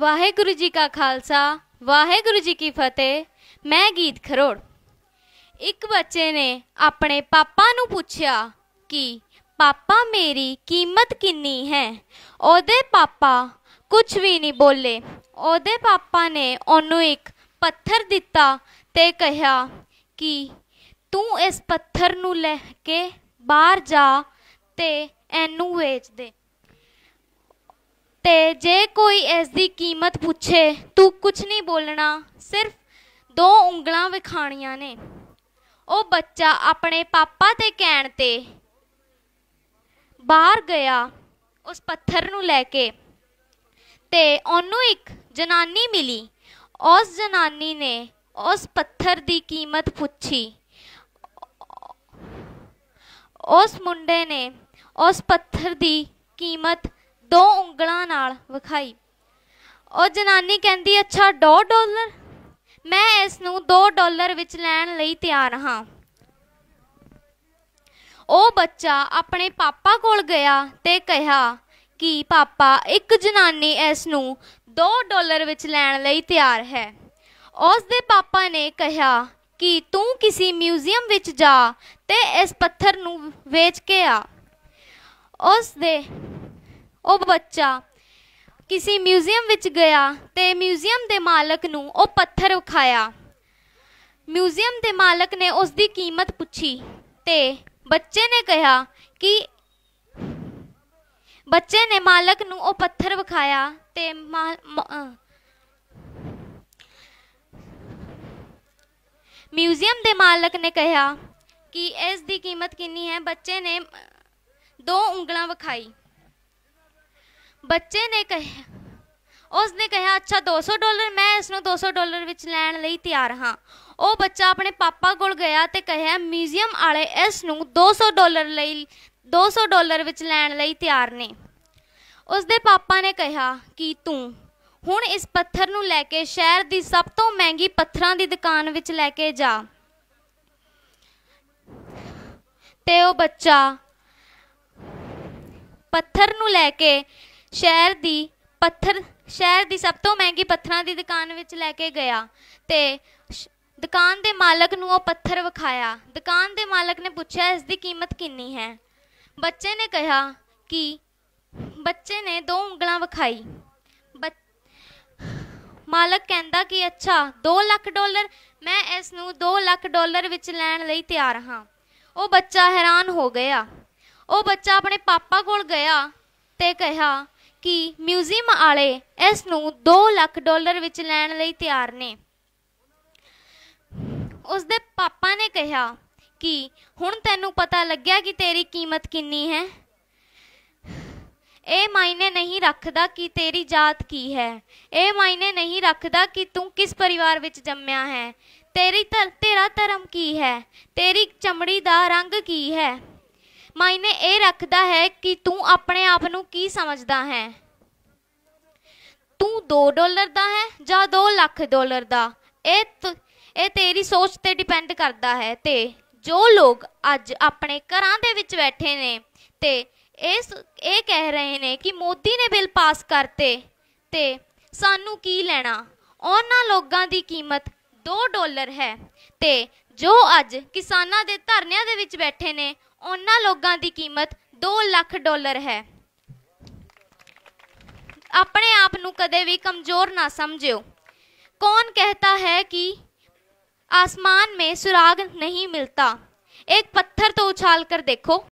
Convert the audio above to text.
ਵਾਹਿਗੁਰੂ ਜੀ ਕਾ ਖਾਲਸਾ ਵਾਹਿਗੁਰੂ ਜੀ ਕੀ ਫਤਿਹ ਮੈਂ ਗੀਤ ਖਰੋੜ ਇੱਕ ਬੱਚੇ ਨੇ ਆਪਣੇ ਪਾਪਾ ਨੂੰ ਪੁੱਛਿਆ ਕਿ ਪਾਪਾ ਮੇਰੀ ਕੀਮਤ ਕਿੰਨੀ ਹੈ ਉਹਦੇ ਪਾਪਾ ਕੁਝ ਵੀ ਨਹੀਂ ਬੋਲੇ ਉਹਦੇ ਪਾਪਾ ਨੇ ਉਹਨੂੰ ਇੱਕ ਪੱਥਰ ਦਿੱਤਾ ਤੇ ਕਿਹਾ ਕਿ ਤੂੰ ਇਸ ਪੱਥਰ ਨੂੰ ਲੈ ਕੇ ਬਾਹਰ ਜਾ ਤੇ ਇਹਨੂੰ ਵੇਚ ਦੇ ਤੇ ਜੇ ਕੋਈ ਇਸ ਦੀ ਕੀਮਤ ਪੁੱਛੇ ਤੂੰ ਕੁਝ ਨਹੀਂ ਬੋਲਣਾ ਸਿਰਫ ਦੋ ਉਂਗਲਾਂ ਵਿਖਾਣੀਆਂ ਨੇ ਉਹ ਬੱਚਾ ਆਪਣੇ ਪਾਪਾ ਦੇ ਕਹਿਣ ਤੇ ਬਾਹਰ ਗਿਆ ਉਸ ਪੱਥਰ ਨੂੰ ਲੈ ਕੇ ਤੇ ਉਹਨੂੰ ਇੱਕ ਜਨਾਨੀ ਮਿਲੀ ਉਸ ਜਨਾਨੀ ਨੇ ਉਸ ਪੱਥਰ ਦੀ ਕੀਮਤ ਪੁੱਛੀ ਉਸ ਮੁੰਡੇ ਨੇ ਉਸ ਪੱਥਰ ਦੀ ਕੀਮਤ ਦੋ ਉਂਗਲਾਂ ਨਾਲ ਵਿਖਾਈ ਉਹ ਜਨਾਨੀ ਕਹਿੰਦੀ ਅੱਛਾ 2 ਡਾਲਰ ਮੈਂ ਇਸ ਨੂੰ 2 ਡਾਲਰ ਵਿੱਚ ਲੈਣ ਲਈ ਤਿਆਰ ਹਾਂ ਉਹ ਬੱਚਾ ਆਪਣੇ ਪਾਪਾ ਕੋਲ ਗਿਆ ਤੇ ਕਿਹਾ ਕਿ ਪਾਪਾ ਇੱਕ ਜਨਾਨੀ ਇਸ ਨੂੰ 2 ਡਾਲਰ ਵਿੱਚ ਲੈਣ ਲਈ ਤਿਆਰ ਹੈ ਉਸ ਦੇ ਪਾਪਾ ਨੇ ਕਿਹਾ ਕਿ ਤੂੰ ਕਿਸੇ ਮਿਊਜ਼ੀਅਮ ਵਿੱਚ ਜਾ ਤੇ ਇਸ ਪੱਥਰ ਨੂੰ ਵੇਚ ਕੇ ਆ ਉਸ ਦੇ ਉਹ ਬੱਚਾ ਕਿਸੇ ਮਿਊਜ਼ੀਅਮ ਵਿੱਚ ਗਿਆ ਤੇ ਮਿਊਜ਼ੀਅਮ ਦੇ ਮਾਲਕ ਨੂੰ ਉਹ ਪੱਥਰ ਵਿਖਾਇਆ ਮਿਊਜ਼ੀਅਮ ਦੇ ਮਾਲਕ ਨੇ ਉਸ ਦੀ ਕੀਮਤ ਪੁੱਛੀ ਤੇ ਬੱਚੇ ਨੇ ਕਿਹਾ ਕਿ ਬੱਚੇ ਨੇ ਮਾਲਕ ਨੂੰ ਉਹ ਪੱਥਰ ਵਿਖਾਇਆ ਤੇ ਮਿਊਜ਼ੀਅਮ ਦੇ ਮਾਲਕ ਨੇ ਕਿਹਾ ਕਿ ਇਸ ਦੀ ਕੀਮਤ ਕਿੰਨੀ ਹੈ ਬੱਚੇ ਨੇ ਦੋ ਉਂਗਲਾਂ ਵਿਖਾਈ ਬੱਚੇ ਨੇ ਕਿਹਾ ਉਸ ਨੇ ਕਿਹਾ ਅੱਛਾ 200 ਡਾਲਰ ਮੈਂ ਇਸ ਨੂੰ 200 ਡਾਲਰ ਵਿੱਚ ਲੈਣ ਲਈ ਤਿਆਰ ਹਾਂ ਉਹ ਬੱਚਾ ਆਪਣੇ ਪਾਪਾ ਕੋਲ ਗਿਆ ਤੇ ਕਿਹਾ ਮਿਊਜ਼ੀਅਮ ਵਾਲੇ ਇਸ ਨੂੰ 200 ਡਾਲਰ ਲਈ 200 ਡਾਲਰ ਵਿੱਚ ਲੈਣ ਲਈ ਤਿਆਰ ਨੇ ਉਸ ਦੇ ਪਾਪਾ ਨੇ ਕਿਹਾ ਕਿ ਤੂੰ ਹੁਣ ਇਸ ਪੱਥਰ ਨੂੰ ਲੈ ਕੇ ਸ਼ਹਿਰ ਦੀ ਸਭ ਤੋਂ ਮਹਿੰਗੀ ਪੱਥਰਾਂ ਦੀ ਦੁਕਾਨ ਵਿੱਚ ਲੈ ਕੇ ਜਾ ਤੇ ਉਹ ਬੱਚਾ ਪੱਥਰ ਨੂੰ ਲੈ ਕੇ ਸ਼ਹਿਰ ਦੀ ਪੱਥਰ ਸ਼ਹਿਰ ਦੀ ਸਭ ਤੋਂ ਮਹਿੰਗੀ ਪੱਥਰਾਂ ਦੀ ਦੁਕਾਨ ਵਿੱਚ ਲੈ ਕੇ ਗਿਆ ਤੇ ਦੁਕਾਨ ਦੇ ਮਾਲਕ ਨੂੰ ਉਹ ਪੱਥਰ ਵਿਖਾਇਆ ਦੁਕਾਨ ਦੇ ਮਾਲਕ ਨੇ ਪੁੱਛਿਆ ਇਸ ਦੀ ਕੀਮਤ ਕਿੰਨੀ ਹੈ ਬੱਚੇ ਨੇ ਕਿਹਾ ਕਿ ਬੱਚੇ ਨੇ ਦੋ ਉਂਗਲਾਂ ਵਿਖਾਈ ਮਾਲਕ ਕਹਿੰਦਾ ਕਿ ਅੱਛਾ 2 ਲੱਖ ਡਾਲਰ ਮੈਂ ਇਸ ਨੂੰ 2 ਲੱਖ ਡਾਲਰ ਵਿੱਚ ਲੈਣ ਲਈ ਤਿਆਰ ਹਾਂ ਉਹ ਬੱਚਾ ਹੈਰਾਨ ਹੋ ਗਿਆ ਉਹ ਬੱਚਾ ਆਪਣੇ ਪਾਪਾ ਕੋਲ ਗਿਆ ਤੇ ਕਿਹਾ ਕਿ ਮਿਊਜ਼ੀਅਮ ਵਾਲੇ ਇਸ ਨੂੰ 2 ਲੱਖ ਡਾਲਰ ਵਿੱਚ ਲੈਣ ਲਈ ਤਿਆਰ ਨੇ ਉਸ ਦੇ ਪਾਪਾ ਨੇ ਕਿਹਾ ਕਿ ਹੁਣ ਤੈਨੂੰ ਪਤਾ ਲੱਗਿਆ ਕਿ ਤੇਰੀ ਕੀਮਤ ਕਿੰਨੀ ਹੈ ਇਹ ਮਾਇਨੇ ਨਹੀਂ ਰੱਖਦਾ ਕਿ ਤੇਰੀ ਜਾਤ ਕੀ ਹੈ ਇਹ ਮਾਇਨੇ ਨਹੀਂ ਰੱਖਦਾ ਕਿ ਤੂੰ ਕਿਸ ਪਰਿਵਾਰ ਵਿੱਚ ਜੰਮਿਆ ਹੈ ਤੇਰੀ ਤੇਰਾ ਧਰਮ ਕੀ ਹੈ ਤੇਰੀ ਚਮੜੀ ਦਾ ਰੰਗ ਕੀ ਹੈ ਮਾਇਨੇ ਇਹ ਰੱਖਦਾ ਹੈ ਕਿ ਤੂੰ ਆਪਣੇ ਆਪ ਨੂੰ ਕੀ ਸਮਝਦਾ ਹੈ ਤੂੰ 2 ਡਾਲਰ ਦਾ ਹੈ ਜਾਂ 2 ਲੱਖ ਡਾਲਰ ਦਾ ਇਹ ਇਹ ਤੇਰੀ ਸੋਚ ਤੇ ਡਿਪੈਂਡ ਕਰਦਾ ਹੈ ਤੇ ਜੋ ਲੋਕ ਅੱਜ ਆਪਣੇ ਘਰਾਂ ਦੇ ਵਿੱਚ ਬੈਠੇ ਨੇ ਤੇ ਇਸ ਇਹ ਕਹਿ ਰਹੇ ਨੇ ਕਿ ਮੋਦੀ ਨੇ ਬਿੱਲ ਪਾਸ ਕਰਤੇ ਤੇ ਸਾਨੂੰ ਕੀ ਲੈਣਾ ਉਹਨਾਂ ਲੋਕਾਂ ਦੀ ਕੀਮਤ 2 ਡਾਲਰ ਹੈ ਤੇ ਜੋ ਅੱਜ ਕਿਸਾਨਾਂ ਦੇ ਧਰਨਿਆਂ ਦੇ ਵਿੱਚ ਬੈਠੇ ਨੇ ਉਹਨਾਂ ਲੋਕਾਂ ਦੀ ਕੀਮਤ 2 ਲੱਖ ਡਾਲਰ ਹੈ ਆਪਣੇ ਆਪ ਨੂੰ ਕਦੇ ਵੀ ਕਮਜ਼ੋਰ ਨਾ ਸਮਝਿਓ कौन कहता है कि आसमान में सुराग नहीं मिलता एक पत्थर तो उछाल कर देखो